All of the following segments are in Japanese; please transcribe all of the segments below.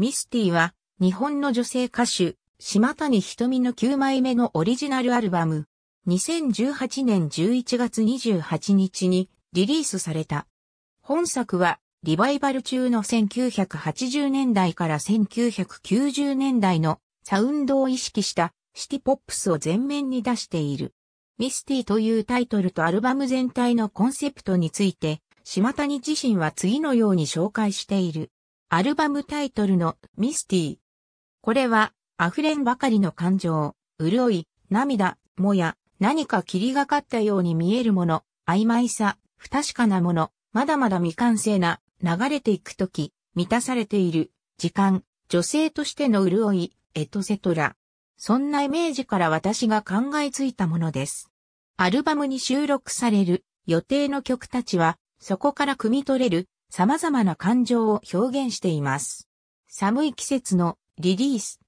ミスティは、日本の女性歌手、島谷ひとみの9枚目のオリジナルアルバム、2018年11月28日にリリースされた。本作は、リバイバル中の1980年代から1990年代のサウンドを意識したシティポップスを前面に出している。ミスティというタイトルとアルバム全体のコンセプトについて、島谷自身は次のように紹介している。アルバムタイトルのミスティこれは、溢れんばかりの感情、潤い、涙、もや、何か霧がかったように見えるもの、曖昧さ、不確かなもの、まだまだ未完成な、流れていくとき、満たされている、時間、女性としての潤い、エトセトラ。そんなイメージから私が考えついたものです。アルバムに収録される予定の曲たちは、そこから汲み取れる様々な感情を表現しています。寒い季節のリリース。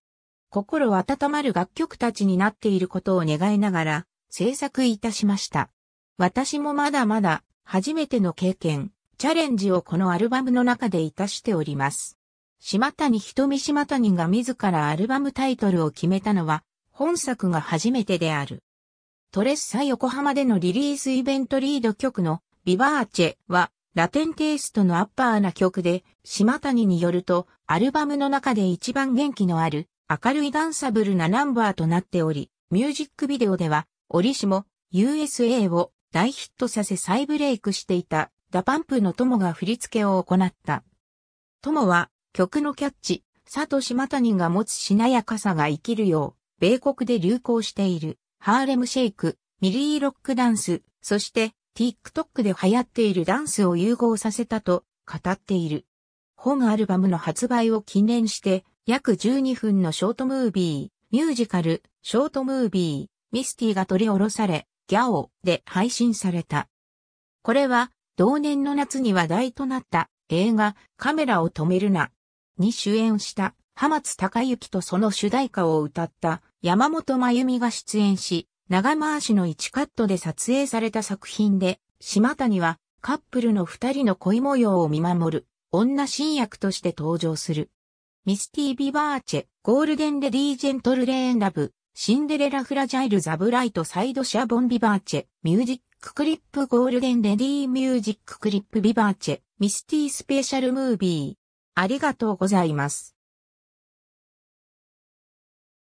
心温まる楽曲たちになっていることを願いながら制作いたしました。私もまだまだ初めての経験、チャレンジをこのアルバムの中でいたしております。島谷瞳島谷が自らアルバムタイトルを決めたのは本作が初めてである。トレッサ横浜でのリリースイベントリード曲のビバーチェはラテンテイストのアッパーな曲で、島谷によると、アルバムの中で一番元気のある、明るいダンサブルなナンバーとなっており、ミュージックビデオでは、折しも USA を大ヒットさせ再ブレイクしていた、ダパンプの友が振り付けを行った。友は、曲のキャッチ、佐藤島谷が持つしなやかさが生きるよう、米国で流行している、ハーレムシェイク、ミリーロックダンス、そして、TikTok で流行っているダンスを融合させたと語っている。本アルバムの発売を記念して、約12分のショートムービー、ミュージカル、ショートムービー、ミスティが取り下ろされ、ギャオで配信された。これは、同年の夏に話題となった映画、カメラを止めるな、に主演した浜津隆之とその主題歌を歌った山本真由美が出演し、長回しの1カットで撮影された作品で、島谷はカップルの二人の恋模様を見守る女新役として登場する。ミスティー・ビバーチェ、ゴールデン・レディー・ジェントル・レーン・ラブ、シンデレラ・フラジャイル・ザ・ブライト・サイド・シャボン・ビバーチェ、ミュージック・クリップ・ゴールデン・レディー・ミュージック・クリップ・ビバーチェ、ミスティー・スペシャル・ムービー。ありがとうございます。